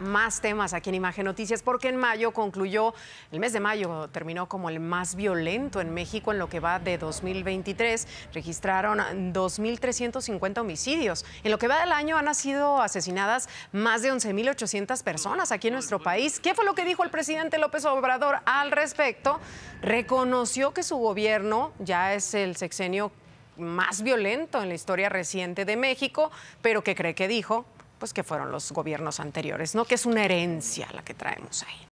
más temas aquí en Imagen Noticias, porque en mayo concluyó, el mes de mayo terminó como el más violento en México en lo que va de 2023. Registraron 2.350 homicidios. En lo que va del año han sido asesinadas más de 11.800 personas aquí en nuestro país. ¿Qué fue lo que dijo el presidente López Obrador al respecto? Reconoció que su gobierno ya es el sexenio más violento en la historia reciente de México, pero que cree que dijo pues que fueron los gobiernos anteriores, ¿no? Que es una herencia la que traemos ahí.